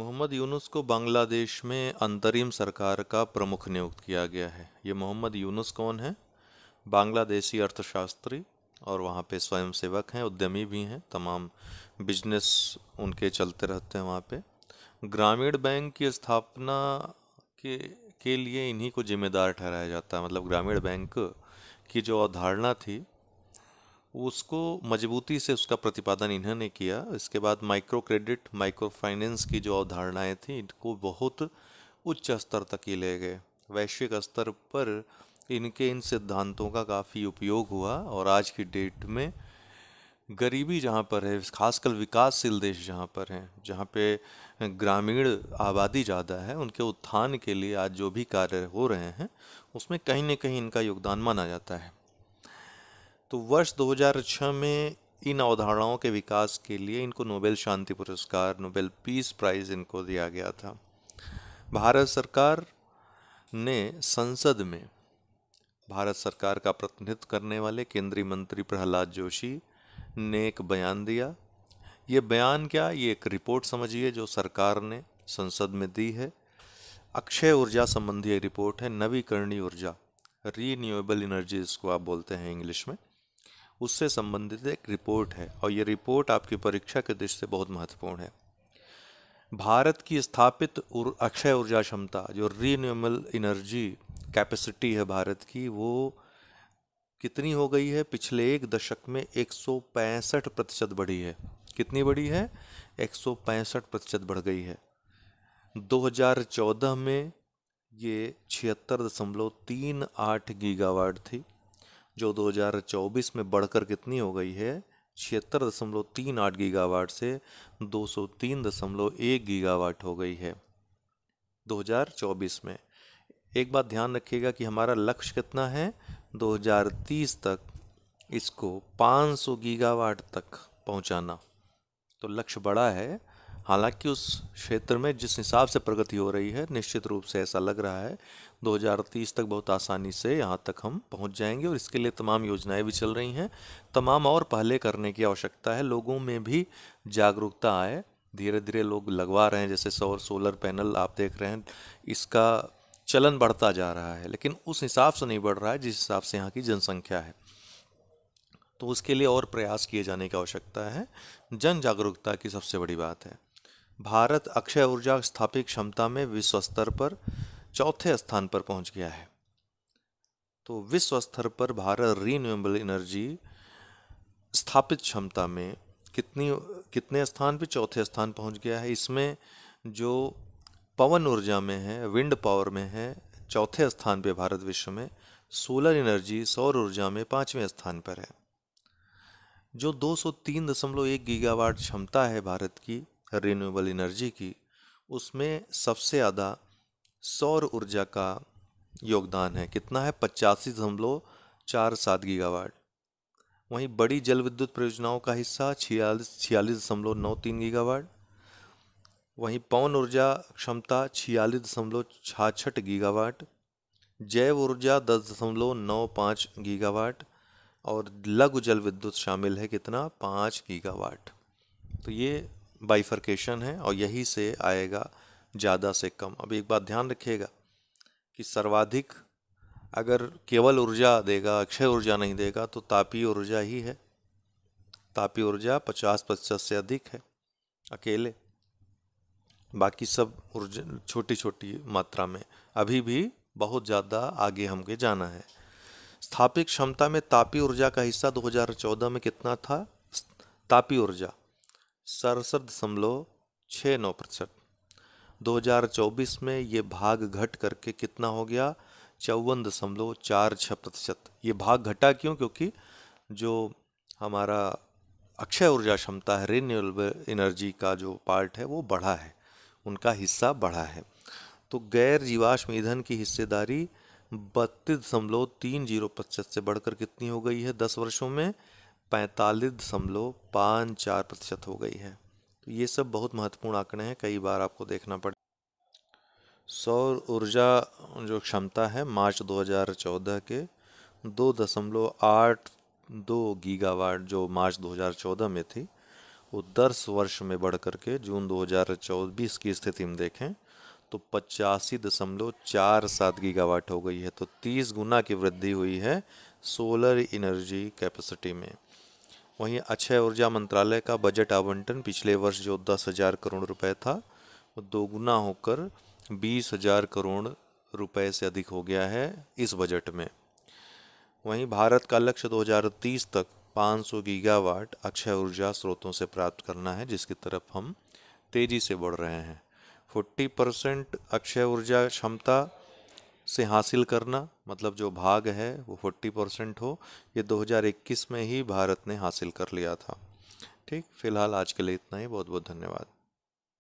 मोहम्मद यूनुस को बांग्लादेश में अंतरिम सरकार का प्रमुख नियुक्त किया गया है ये मोहम्मद यूनुस कौन है बांग्लादेशी अर्थशास्त्री और वहाँ पे स्वयं सेवक हैं उद्यमी भी हैं तमाम बिजनेस उनके चलते रहते हैं वहाँ पे ग्रामीण बैंक की स्थापना के के लिए इन्हीं को जिम्मेदार ठहराया जाता है मतलब ग्रामीण बैंक की जो अवधारणा थी उसको मजबूती से उसका प्रतिपादन इन्होंने किया इसके बाद माइक्रो क्रेडिट माइक्रो फाइनेंस की जो अवधारणाएँ थी इनको बहुत उच्च स्तर तक ही ले गए वैश्विक स्तर पर इनके इन सिद्धांतों का काफ़ी उपयोग हुआ और आज की डेट में गरीबी जहाँ पर है खासकर विकासशील देश जहाँ पर हैं जहाँ पे ग्रामीण आबादी ज़्यादा है उनके उत्थान के लिए आज जो भी कार्य हो रहे हैं उसमें कहीं ना कहीं इनका योगदान माना जाता है तो वर्ष 2006 में इन अवधारणाओं के विकास के लिए इनको नोबेल शांति पुरस्कार नोबेल पीस प्राइज़ इनको दिया गया था भारत सरकार ने संसद में भारत सरकार का प्रतिनिधित्व करने वाले केंद्रीय मंत्री प्रहलाद जोशी ने एक बयान दिया ये बयान क्या ये एक रिपोर्ट समझिए जो सरकार ने संसद में दी है अक्षय ऊर्जा संबंधी रिपोर्ट है नवीकरणीय ऊर्जा रीन्यूएबल एनर्जी इसको आप बोलते हैं इंग्लिश में उससे संबंधित एक रिपोर्ट है और ये रिपोर्ट आपकी परीक्षा के दृष्टि से बहुत महत्वपूर्ण है भारत की स्थापित उर, अक्षय ऊर्जा क्षमता जो रीन्यूएबल एनर्जी कैपेसिटी है भारत की वो कितनी हो गई है पिछले एक दशक में एक प्रतिशत बढ़ी है कितनी बढ़ी है एक प्रतिशत बढ़ गई है 2014 में ये छिहत्तर दशमलव तीन आठ गीगावाट थी जो 2024 में बढ़कर कितनी हो गई है छिहत्तर दशमलव तीन आठ गीगावाट से दो सौ तीन दशमलव एक गीगावाट हो गई है 2024 में एक बात ध्यान रखिएगा कि हमारा लक्ष्य कितना है 2030 तक इसको 500 गीगावाट तक पहुंचाना तो लक्ष्य बड़ा है हालांकि उस क्षेत्र में जिस हिसाब से प्रगति हो रही है निश्चित रूप से ऐसा लग रहा है 2030 तक बहुत आसानी से यहाँ तक हम पहुँच जाएंगे और इसके लिए तमाम योजनाएं भी चल रही हैं तमाम और पहले करने की आवश्यकता है लोगों में भी जागरूकता आए धीरे धीरे लोग लगवा रहे हैं जैसे सौर सोलर पैनल आप देख रहे हैं इसका चलन बढ़ता जा रहा है लेकिन उस हिसाब से नहीं बढ़ रहा है जिस हिसाब से यहाँ की जनसंख्या है तो उसके लिए और प्रयास किए जाने की आवश्यकता है जन जागरूकता की सबसे बड़ी बात है भारत अक्षय ऊर्जा स्थापित क्षमता में विश्व स्तर पर चौथे स्थान पर पहुंच गया है तो विश्व स्तर पर भारत रीन्यूएबल एनर्जी स्थापित क्षमता में कितनी कितने स्थान पर चौथे स्थान पहुंच गया है इसमें जो पवन ऊर्जा में है विंड पावर में है चौथे स्थान पर भारत विश्व में सोलर एनर्जी सौर ऊर्जा में पाँचवें स्थान पर है जो 203.1 गीगावाट क्षमता है भारत की रिन्यूएबल एनर्जी की उसमें सबसे ज़्यादा सौर ऊर्जा का योगदान है कितना है पचासी दशमलव चार सात गीगावाट वहीं बड़ी जल विद्युत परियोजनाओं का हिस्सा छियालीस छियालीस दशमलव नौ तीन गीगावाट वहीं पवन ऊर्जा क्षमता छियालीस दशमलव छाछठ गीगावाट जैव ऊर्जा दस दशमलव नौ पाँच गीगावाट और लघु जल विद्युत शामिल है कितना पाँच गीगावाट तो ये बाइफर्केशन है और यही से आएगा ज़्यादा से कम अब एक बात ध्यान रखिएगा कि सर्वाधिक अगर केवल ऊर्जा देगा अक्षय ऊर्जा नहीं देगा तो तापी ऊर्जा ही है तापी ऊर्जा पचास प्रतिशत से अधिक है अकेले बाकी सब ऊर्जा छोटी छोटी मात्रा में अभी भी बहुत ज़्यादा आगे हमके जाना है स्थापित क्षमता में तापी ऊर्जा का हिस्सा 2014 में कितना था तापी ऊर्जा सड़सठ दशमलव छः नौ प्रतिशत चौबीस में ये भाग घट करके कितना हो गया चौवन दशमलव चार छः प्रतिशत ये भाग घटा क्यों क्योंकि जो हमारा अक्षय ऊर्जा क्षमता है रिन्यूएबल एनर्जी का जो पार्ट है वो बढ़ा है उनका हिस्सा बढ़ा है तो गैर जीवाश्म ईंधन की हिस्सेदारी बत्तीस दशमलव तीन जीरो प्रतिशत से बढ़कर कितनी हो गई है दस वर्षों में पैंतालीस दशमलव पाँच चार प्रतिशत हो गई है तो ये सब बहुत महत्वपूर्ण आंकड़े हैं कई बार आपको देखना पड़े सौर ऊर्जा जो क्षमता है मार्च 2014 के दो दशमलव आठ दो गीगावाट जो मार्च 2014 में थी वो दस वर्ष में बढ़ करके जून 2024 की स्थिति में देखें तो पचासी दशमलव चार सात गीगावाट हो गई है तो 30 गुना की वृद्धि हुई है सोलर एनर्जी कैपेसिटी में वहीं अक्षय ऊर्जा मंत्रालय का बजट आवंटन पिछले वर्ष जो दस हज़ार करोड़ रुपए था वो दोगुना होकर बीस हज़ार करोड़ रुपए से अधिक हो गया है इस बजट में वहीं भारत का लक्ष्य 2030 तक 500 गीगावाट अक्षय ऊर्जा स्रोतों से प्राप्त करना है जिसकी तरफ हम तेज़ी से बढ़ रहे हैं 40 परसेंट अक्षय ऊर्जा क्षमता से हासिल करना मतलब जो भाग है वो 40 परसेंट हो ये 2021 में ही भारत ने हासिल कर लिया था ठीक फिलहाल आज के लिए इतना ही बहुत बहुत धन्यवाद